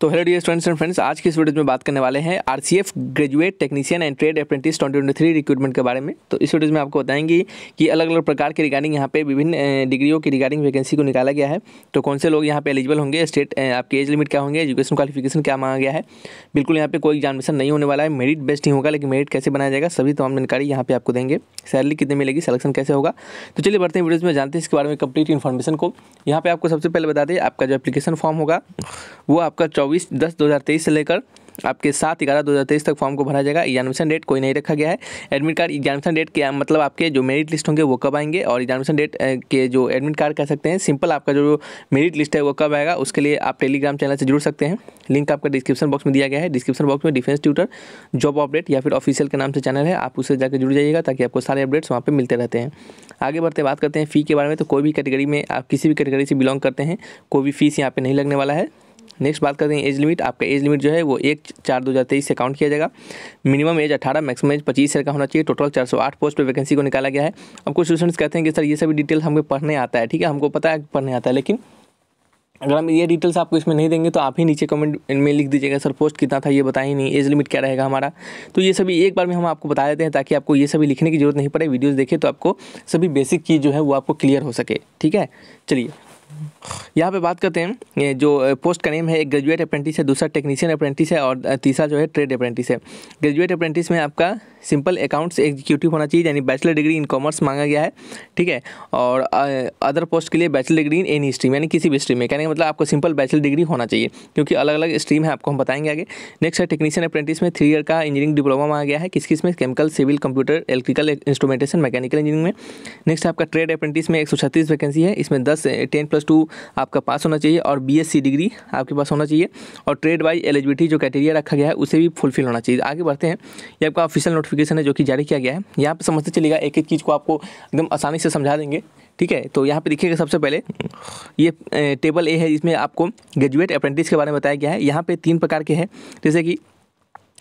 तो hello dear students and friends आज की इस वीडियो में बात करने वाले हैं RCF graduate technician and trade apprentice 2023 recruitment के बारे में तो इस वीडियो में आपको बताएंगे कि अलग अलग प्रकार के रिगार्डिंग यहाँ पे विभिन्न डिग्रियों की रिगार्डिंग वैकेंसी को निकाला गया है तो कौन से लोग यहाँ पर एलिजिबल होंगे स्टेट आपकी एज लिमिट क्या होंगे एजुकेशन क्वालिफिकेशन क्या मांगा गया है बिल्कुल यहाँ पर कोई एग्जामिनेशन नहीं होने वाला है मेरिट बेस्ट ही होगा लेकिन मेरिट कैसे बनाया जाएगा सभी तमाम जानकारी यहाँ पे आपको देंगे सैलरी कितनी मिलेगी सलेक्शन कैसे होगा तो चलिए बढ़ते हैं वीडियोज़ में जानते हैं इसके बारे में कंप्लीट इन्फॉर्मेशन को यहाँ पे आपको सबसे पहले बता दें आपका जो एप्लीकेशन फॉर्म होगा वो आपका चौबीस दस दो तेईस से लेकर आपके सात ग्यारह दो हज़ार तेईस तक फॉर्म को भरा जाएगा एग्जामिनेशन डेट कोई नहीं रखा गया है एडमिट कार्ड एग्जामिनेशन डेट के मतलब आपके जो मेरिट लिस्ट होंगे वो कब आएंगे और एग्जामिनेशन डेट के जो एडमिट कार्ड कह सकते हैं सिंपल आपका जो मेरिट लिस्ट है वो कब आएगा उसके लिए आप टेलीग्राम चैनल से जुड़ सकते हैं लिंक आपका डिस्क्रिप्शन बॉक्स में दिया गया है डिस्क्रिप्शन बॉक्स में डिफेंस ट्यूटर जॉब अपडेट या फिर ऑफिशियल के नाम से चैनल है आप उससे जाकर जुड़ जाइएगा ताकि आपको सारे अपडेट्स वहाँ पर मिलते रहते हैं आगे बढ़ते बात करते हैं फ़ी के बारे में तो कोई भी कैटेगरी में आप किसी भी कैटेगरी से बिलोंग करते हैं कोई भी फीस यहाँ पर नहीं लगने वाला है नेक्स्ट बात करते हैं एज लिमिट आपका एज लिमिट जो है वो एक चार दो हज़ार तेईस से काउंट किया जाएगा मिनिमम एज अठारह मैक्सिमम एज पच्चीस का होना चाहिए टोटल चार सौ आठ पोस्ट पर वैकेंसी को निकाला गया है अब कुछ स्टूडेंट्स कहते हैं कि सर ये सभी डिटेल हमको पढ़ने आता है ठीक है हमको पता है पढ़ने आता है लेकिन अगर हम ये डिटेल्स आपको इसमें नहीं देंगे तो आप ही नीचे कमेंट में लिख दीजिएगा सर पोस्ट कितना था ये बताए ही नहीं एज लिमिट क्या रहेगा हमारा तो ये सभी एक बार में हम आपको बता देते हैं ताकि आपको ये सभी लिखने की जरूरत नहीं पड़े वीडियोस देखें तो आपको सभी बेसिक चीज़ जो है वो आपको क्लियर हो सके ठीक है चलिए यहाँ पे बात करते हैं जो पोस्ट का नेम है एक ग्रेजुएट अप्रेंटिस है दूसरा टेक्नीशियन अप्रेंटिस है और तीसरा जो है ट्रेड अप्रेंटिस है ग्रेजुएट अप्रेंटिस में आपका सिंपल अकाउंट्स एग्जीक्यूटिव होना चाहिए यानी बैचलर डिग्री इन कॉमर्स मांगा गया है ठीक है और अदर पोस्ट के लिए bachelor degree in any stream यानी किसी भी स्ट्रीम में कहने का मतलब आपको सिंपल बैचलर डिग्री होना चाहिए क्योंकि अलग अलग स्ट्रीम है आपको हम बताएंगे आगे नेक्स्ट है टेक्नीशियन अप्रेंटिस में थ्री ईयर का इंजीनियरिंग डिप्लोमा मांगा गया है किस किस में chemical civil computer electrical instrumentation mechanical engineering में नेक्स्ट आपका ट्रेड अप्रेंटिस में एक वैकेंसी है इसमें दस टेन प्लस टू आपका पास होना चाहिए और बी डिग्री आपके पास होना चाहिए और ट्रेड वाइज एलिजिबिलिटी जो क्राइटेरिया रखा गया है उसे भी फुलफिल होना चाहिए आगे बढ़ते हैं ये आपका ऑफिशियल नोटिफिक नोटिफिकेशन है जो कि जारी किया गया है यहाँ पे समझते चलेगा एक एक चीज़ को आपको एकदम आसानी से समझा देंगे ठीक है तो यहाँ पे देखिएगा सबसे पहले ये टेबल ए है इसमें आपको ग्रेजुएट अप्रेंटिस के बारे में बताया गया है यहाँ पे तीन प्रकार के हैं जैसे कि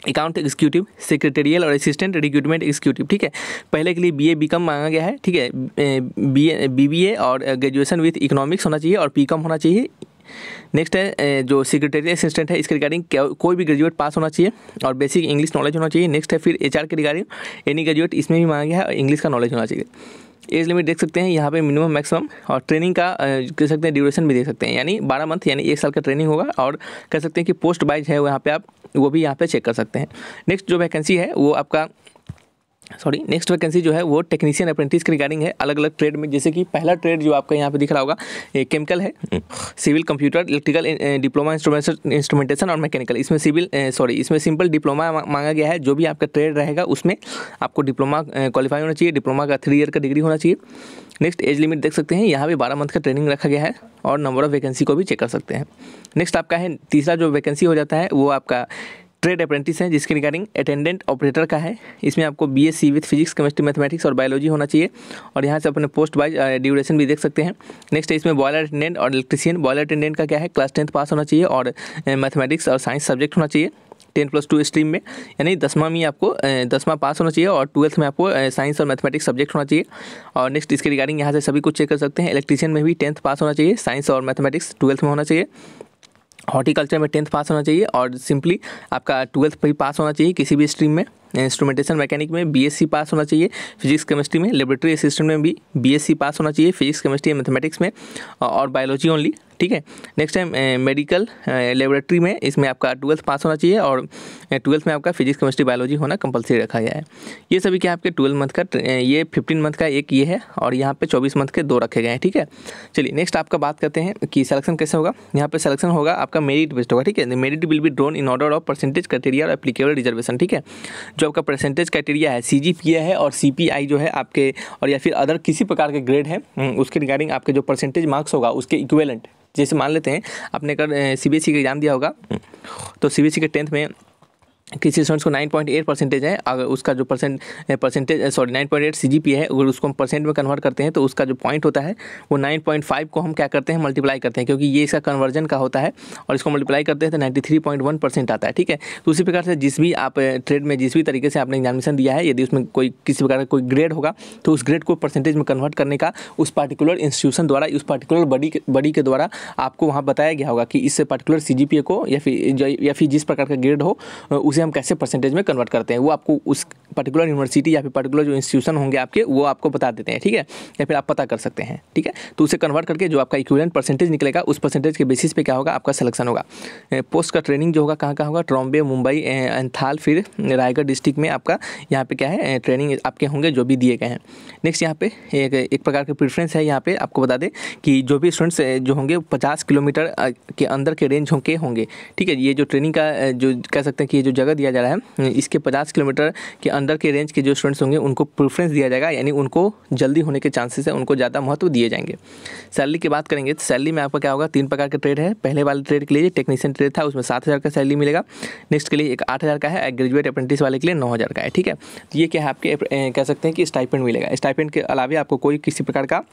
अकाउंट एग्जीक्यूटिव सेक्रेटेरियल और असिस्टेंट रिक्रूटमेंट एग्जीक्यूटिव ठीक है पहले के लिए बी बीकॉम मांगा गया है ठीक है बी ए और ग्रेजुएशन विथ इकोनॉमिक्स होना चाहिए और पीकॉम होना चाहिए नेक्स्ट है जो सेक्रेटरी असिस्टेंट है इसके रिगार्डिंग कोई भी ग्रेजुएट पास होना चाहिए और बेसिक इंग्लिश नॉलेज होना चाहिए नेक्स्ट है फिर एच के रिगार्डिंग एनी ग्रेजुएट इसमें भी मांगा गया है इंग्लिश का नॉलेज होना चाहिए एज लिमिट देख सकते हैं यहाँ पे मिनिमम मैक्सिमम और ट्रेनिंग का कह सकते हैं ड्यूरेशन भी देख सकते हैं यानी बारह मंथ यानी एक साल का ट्रेनिंग होगा और कह सकते हैं कि पोस्ट वाइज है यहाँ पर आप वो भी यहाँ पे चेक कर सकते हैं नेक्स्ट जो वैकेंसी है वो आपका सॉरी नेक्स्ट वैकेंसी जो है वो टेक्नीशियन अप्रेंटिस के रिगार्डिंग है अलग अलग ट्रेड में जैसे कि पहला ट्रेड जो आपका यहाँ पे दिख रहा होगा ये केमिकल है civil computer electrical diploma instrumentation और मैकेनिकल इसमें सिविल सॉरी इसमें सिंपल डिप्लोमा मांगा गया है जो भी आपका ट्रेड रहेगा उसमें आपको डिप्लोमा क्वालिफाई होना चाहिए डिप्लोमा का थ्री ईयर का डिग्री होना चाहिए नेक्स्ट एज लिमिट देख सकते हैं यहाँ पर बारह मंथ का ट्रेनिंग रखा गया है और नंबर ऑफ़ वैकेंसी को भी चेक कर सकते हैं नेक्स्ट आपका है तीसरा जो वैकेंसी हो जाता है वो आपका ट्रेड अप्रेंटिस हैं जिसके रिगार्डिंग अटेंडेंट ऑपरेटर का है इसमें आपको B S C with physics chemistry mathematics और बायोलॉजी होना चाहिए और यहाँ से अपने पोस्ट वाइज ड्यूरेशन भी देख सकते हैं नेक्स्ट है इसमें बॉयलर अटेंडेंट और इलेक्ट्रिशियन बॉयलर अटेंडेंट का क्या है क्लास टेंथ पास होना चाहिए और मैथमेटिक्स uh, और साइंस सब्जेक्ट होना चाहिए टेन प्लस टू स्ट्रीम में यानी दसवा में आपको uh, दसवा पास होना चाहिए और ट्वेल्थ में आपको साइंस uh, और मैथमेटिक्स सब्जेक्ट होना चाहिए और नेक्स्ट इसके रिगार्डिंग यहाँ से सभी कुछ चेक कर सकते हैं इलेक्ट्रीशियन में भी टेंथ पास होना चाहिए साइंस और मैथमेटिक्स ट्वेल्थ में होना चाहिए हॉर्टिकल्चर में टेंथ पास होना चाहिए और सिंपली आपका ट्वेल्थ भी पास होना चाहिए किसी भी स्ट्रीम में इंस्ट्रूमेंटेशन मैकेनिक में बीएससी पास होना चाहिए फिजिक्स केमिस्ट्री में लेबोरेटरी असिस्टेंट में भी बीएससी पास होना चाहिए फिजिक्स केमिस्ट्री मैथमेटिक्स में और बायोलॉजी ओनली ठीक है नेक्स्ट है मेडिकल लेबोरेटरी में इसमें आपका ट्वेल्थ पास होना चाहिए और ट्वेल्थ eh, में आपका फिजिक्स केमिस्ट्री बायोलॉजी होना कंपलसरी रखा गया है ये सभी क्या आपके ट्वेल्थ मंथ का eh, ये फिफ्टीन मंथ का एक ये है और यहाँ पर चौबीस मंथ के दो रखे गए हैं ठीक है चलिए नेक्स्ट आपका बात करते हैं कि सलेक्शन कैसे होगा यहाँ पर सलेक्शन होगा आपका मेरिट बेस्ड होगा ठीक है merit will be drawn in order of percentage criteria और एप्लीकेबल रिजर्वेशन ठीक है जो आपका परसेंटेज क्राइटेरिया है सी है और सी जो है आपके और या फिर अदर किसी प्रकार के ग्रेड है हम्म, उसके रिगार्डिंग आपके जो परसेंटेज मार्क्स होगा उसके इक्वेलेंट जैसे मान लेते हैं आपने अगर सी बी एस ई का एग्ज़ाम दिया होगा तो सी बी एस ई के टेंथ में किसी स्टूडेंट्स को नाइन पॉइंट एट परसेंटेज है अगर उसका जो percent percentage sorry nine point जी पी है अगर उसको हम परसेंट में कन्वर्ट करते हैं तो उसका जो पॉइंट होता है वो नाइन पॉइंट फाइव को हम क्या करते हैं मल्टीप्लाई करते हैं क्योंकि ये इसका कन्वर्जन का होता है और इसको मल्टीप्लाई करते हैं तो ninety three point one percent आता है ठीक है तो उसी प्रकार से जिस भी आप ट्रेड में जिस भी तरीके से आपने एग्जामिनेशन दिया है यदि उसमें कोई किसी प्रकार का कोई ग्रेड होगा तो उस ग्रेड को परसेंटेज में कन्वर्ट करने का उस पर्टिकुलर इंस्टीट्यूशन द्वारा उस पर्टिकुलर बडी बडी के द्वारा आपको वहाँ बताया गया होगा कि इस पर्टिकुलर सी को या फिर या फिर जिस प्रकार का ग्रेड हो उसे हम कैसे परसेंटेज में कन्वर्ट करते हैं वो आपको उस पर्टिकुलर यूनिवर्सिटी या फिर पर्टिकुलर जो इंस्टीट्यूशन होंगे आपके वो आपको बता देते हैं ठीक है या फिर आप पता कर सकते हैं ठीक है तो उसे कन्वर्ट करके जो आपका इक्विवेलेंट परसेंटेज निकलेगा उस परसेंटेज के बेसिस पे क्या होगा आपका सिलेक्शन होगा पोस्ट का ट्रेनिंग जो होगा कहाँ कहाँ होगा ट्रॉम्बे मुंबई एंथाल फिर रायगढ़ डिस्ट्रिक्ट में आपका यहाँ पर क्या है ट्रेनिंग आपके होंगे जो भी दिए गए हैं नेक्स्ट यहाँ पे एक एक प्रकार के प्रिफ्रेंस है यहाँ पर आपको बता दें कि जो भी स्टूडेंट्स जो होंगे पचास किलोमीटर के अंदर के रेंज होंगे होंगे ठीक है ये जो ट्रेनिंग का जो कह सकते हैं कि ये जो जगह दिया जा रहा है इसके पचास किलोमीटर के अंदर के रेंज के जो स्टूडेंट्स होंगे उनको प्रेफरेंस दिया जाएगा यानी उनको जल्दी होने के चांसेस है उनको ज़्यादा महत्व दिए जाएंगे सैलरी की बात करेंगे तो सैलरी में आपका क्या होगा तीन प्रकार के ट्रेड है पहले वाले ट्रेड के लिए टेक्नीशियन ट्रेड था उसमें सात हज़ार का सैलरी मिलेगा नेक्स्ट के लिए एक आठ हज़ार का है ग्रेजुएट अप्रेंटिस वाले के लिए नौ हज़ार का है ठीक है तो ये क्या है आपके कह सकते हैं कि स्टाइपेंट मिलेगा स्टाइपेंट के अलावा आपको कोई किसी प्रकार का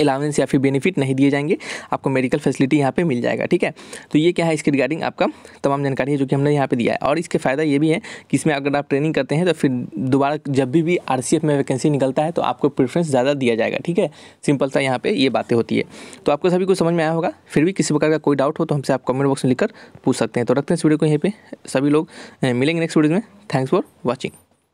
अलावेंस या फिर बेनिफिट नहीं दिए जाएंगे आपको मेडिकल फैसिलिटी यहाँ पे मिल जाएगा ठीक है तो ये क्या है इसके रिगार्डिंग आपका तमाम जानकारी है जो कि हमने यहाँ पे दिया है और इसके फ़ायदा ये भी है कि इसमें अगर आप ट्रेनिंग करते हैं तो फिर दोबारा जब भी भी आर में वैकेंसी निकलता है तो आपको प्रेफरेंस ज़्यादा दिया जाएगा ठीक है सिंपल सा यहाँ पर ये बातें होती है तो आपको सभी को समझ में आया होगा फिर भी किसी प्रकार का कोई डाउट हो तो हमसे आप कमेंट बॉक्स में लिखकर पूछ सकते हैं तो रखते हैं इस वीडियो को यहीं पर सभी लोग मिलेंगे नेक्स्ट वीडियो में थैंक्स फॉर वॉचिंग